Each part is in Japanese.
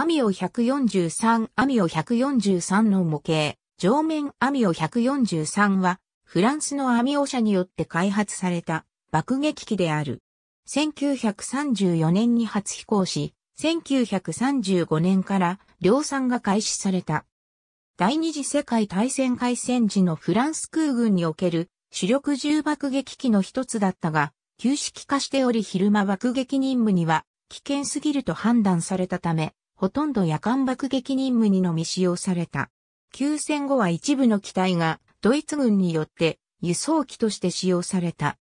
アミオ143、アミオ143の模型、上面アミオ143は、フランスのアミオ社によって開発された爆撃機である。1934年に初飛行し、1935年から量産が開始された。第二次世界大戦開戦時のフランス空軍における主力重爆撃機の一つだったが、旧式化しており昼間爆撃任務には危険すぎると判断されたため、ほとんど夜間爆撃任務にのみ使用された。休戦後は一部の機体がドイツ軍によって輸送機として使用された。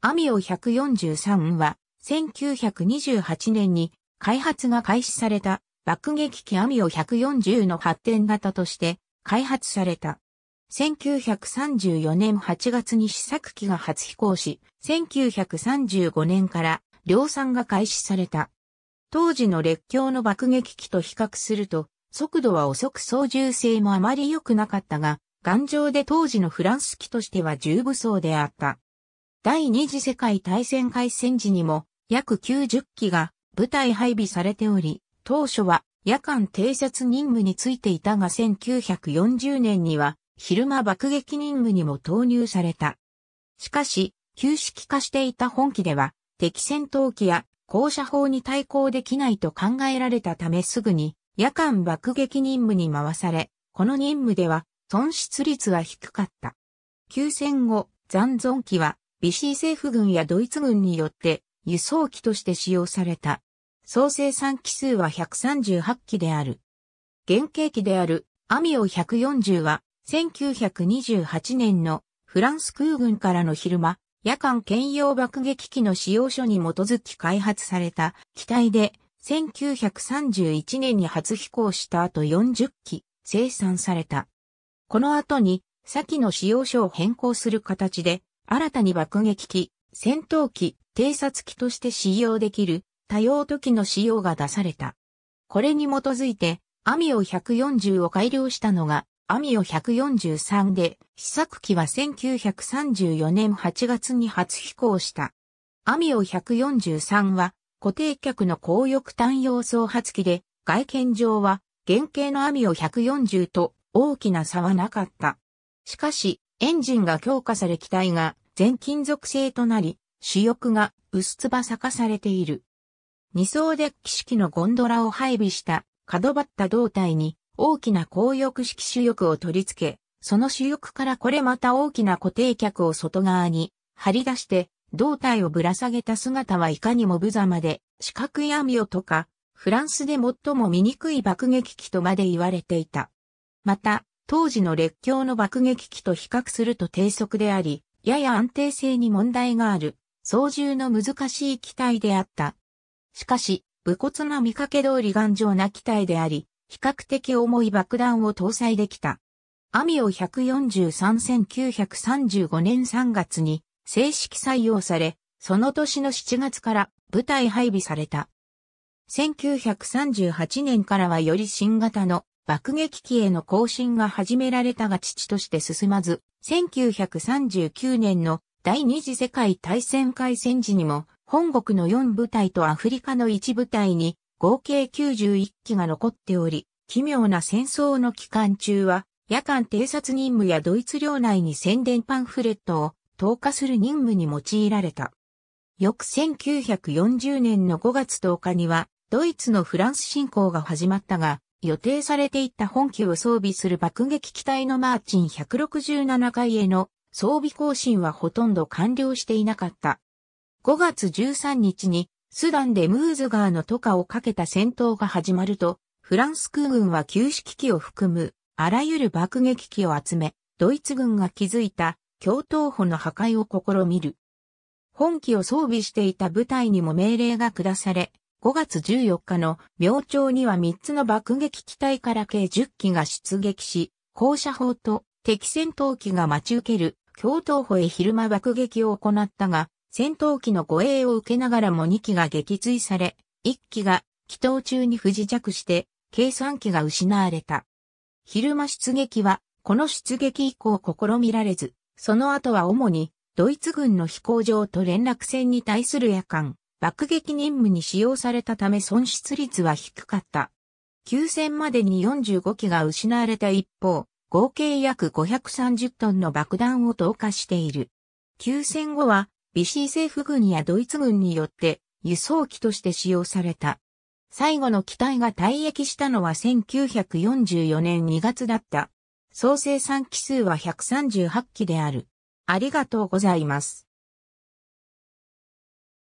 アミオ143は1928年に開発が開始された爆撃機アミオ140の発展型として開発された。1934年8月に試作機が初飛行し、1935年から量産が開始された。当時の列強の爆撃機と比較すると、速度は遅く操縦性もあまり良くなかったが、頑丈で当時のフランス機としては重武装であった。第二次世界大戦開戦時にも約90機が部隊配備されており、当初は夜間偵察任務についていたが1940年には昼間爆撃任務にも投入された。しかし、旧式化していた本機では敵戦闘機や校舎法に対抗できないと考えられたためすぐに夜間爆撃任務に回され、この任務では損失率は低かった。休戦後、残存機はビシー政府軍やドイツ軍によって輸送機として使用された。総生産機数は138機である。原型機であるアミオ140は1928年のフランス空軍からの昼間、夜間兼用爆撃機の使用書に基づき開発された機体で、1931年に初飛行した後40機生産された。この後に、先の使用書を変更する形で、新たに爆撃機、戦闘機、偵察機として使用できる多用途機の使用が出された。これに基づいて、アミオ140を改良したのがアミオ143で、試作機は1934年8月に初飛行した。アミオ143は固定客の高翼単用総発機で、外見上は原型のアミオ140と大きな差はなかった。しかし、エンジンが強化され機体が全金属製となり、主翼が薄翼化されている。二層デッキ式のゴンドラを配備した角張った胴体に大きな高翼式主翼を取り付け、その主翼からこれまた大きな固定客を外側に張り出して、胴体をぶら下げた姿はいかにも無様で、四角い網をとか、フランスで最も醜い爆撃機とまで言われていた。また、当時の列強の爆撃機と比較すると低速であり、やや安定性に問題がある、操縦の難しい機体であった。しかし、武骨な見かけ通り頑丈な機体であり、比較的重い爆弾を搭載できた。アミオ143935年3月に正式採用され、その年の7月から部隊配備された。1938年からはより新型の爆撃機への更新が始められたが父として進まず、1939年の第二次世界大戦開戦時にも、本国の4部隊とアフリカの1部隊に合計91機が残っており、奇妙な戦争の期間中は、夜間偵察任務やドイツ領内に宣伝パンフレットを投下する任務に用いられた。翌1940年の5月10日には、ドイツのフランス侵攻が始まったが、予定されていた本機を装備する爆撃機体のマーチン167回への装備更新はほとんど完了していなかった。5月13日にスダンでムーズガーの渡河をかけた戦闘が始まると、フランス空軍は旧式機を含む、あらゆる爆撃機を集め、ドイツ軍が築いた、共闘歩の破壊を試みる。本機を装備していた部隊にも命令が下され、5月14日の明朝には3つの爆撃機体から計10機が出撃し、放射砲と敵戦闘機が待ち受ける、共闘歩へ昼間爆撃を行ったが、戦闘機の護衛を受けながらも2機が撃墜され、1機が祈祷中に不時着して、計3機が失われた。昼間出撃は、この出撃以降試みられず、その後は主に、ドイツ軍の飛行場と連絡船に対する夜間、爆撃任務に使用されたため損失率は低かった。休戦までに45機が失われた一方、合計約530トンの爆弾を投下している。休戦後はビシー政府軍やドイツ軍によって輸送機として使用された。最後の機体が退役したのは1944年2月だった。総生産機数は138機である。ありがとうございます。